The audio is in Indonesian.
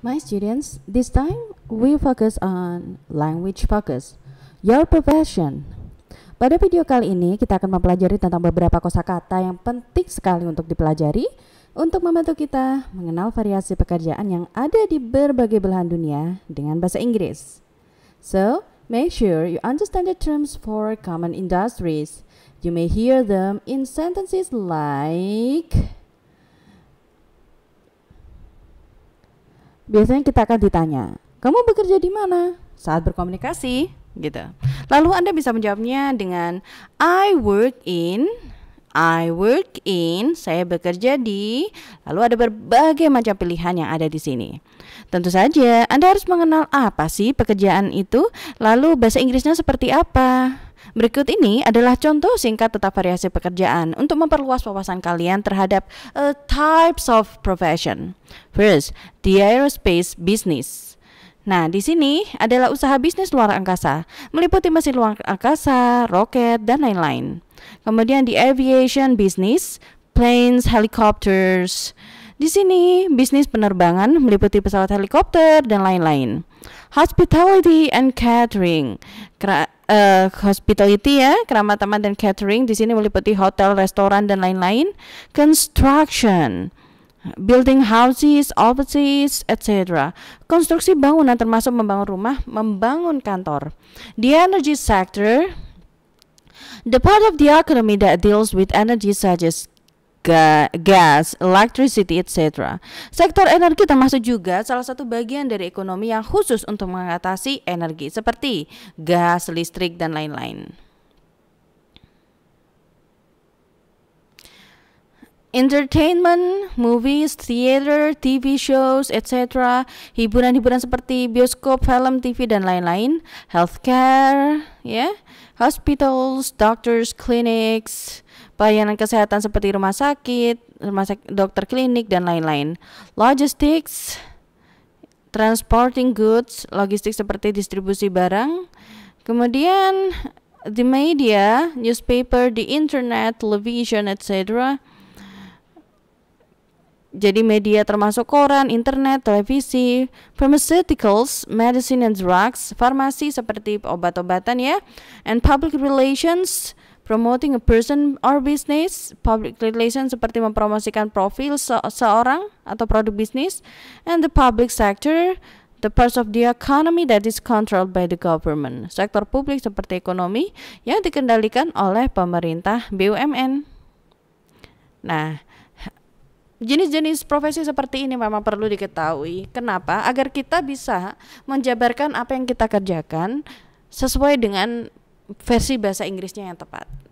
My students, this time we focus on language focus, your profession. Pada video kali ini kita akan mempelajari tentang beberapa kosakata yang penting sekali untuk dipelajari untuk membantu kita mengenal variasi pekerjaan yang ada di berbagai belahan dunia dengan bahasa Inggris. So, make sure you understand the terms for common industries. You may hear them in sentences like biasanya kita akan ditanya, "Kamu bekerja di mana?" saat berkomunikasi, gitu. Lalu Anda bisa menjawabnya dengan I work in I work in, saya bekerja di, lalu ada berbagai macam pilihan yang ada di sini. Tentu saja, Anda harus mengenal apa sih pekerjaan itu, lalu bahasa Inggrisnya seperti apa. Berikut ini adalah contoh singkat tentang variasi pekerjaan untuk memperluas wawasan kalian terhadap uh, types of profession. First, the aerospace business. Nah, di sini adalah usaha bisnis luar angkasa, meliputi mesin luar angkasa, roket, dan lain-lain. Kemudian di aviation business, planes, helicopters. Di sini, bisnis penerbangan meliputi pesawat helikopter dan lain-lain. Hospitality and catering uh, hospitality ya, keramat teman dan catering. Di sini meliputi hotel, restoran dan lain-lain. Construction building houses, offices, etc. Konstruksi bangunan termasuk membangun rumah, membangun kantor. The energy sector The part of the economy that deals with energy such as ga gas, electricity, etc. Sektor energi termasuk juga salah satu bagian dari ekonomi yang khusus untuk mengatasi energi seperti gas, listrik, dan lain-lain. entertainment, movies, theater, TV shows, etc. Hiburan-hiburan seperti bioskop, film, TV dan lain-lain, healthcare, ya, yeah. hospitals, doctors, clinics, pelayanan kesehatan seperti rumah sakit, rumah sakit, dokter klinik dan lain-lain. Logistics, transporting goods, logistik seperti distribusi barang. Kemudian the media, newspaper, the internet, television, etc jadi media termasuk koran, internet, televisi, pharmaceuticals, medicine and drugs, farmasi seperti obat-obatan ya, and public relations, promoting a person or business, public relations seperti mempromosikan profil se seorang atau produk bisnis, and the public sector, the parts of the economy that is controlled by the government. Sektor publik seperti ekonomi yang dikendalikan oleh pemerintah BUMN. Nah, Jenis-jenis profesi seperti ini memang perlu diketahui. Kenapa? Agar kita bisa menjabarkan apa yang kita kerjakan sesuai dengan versi bahasa Inggrisnya yang tepat.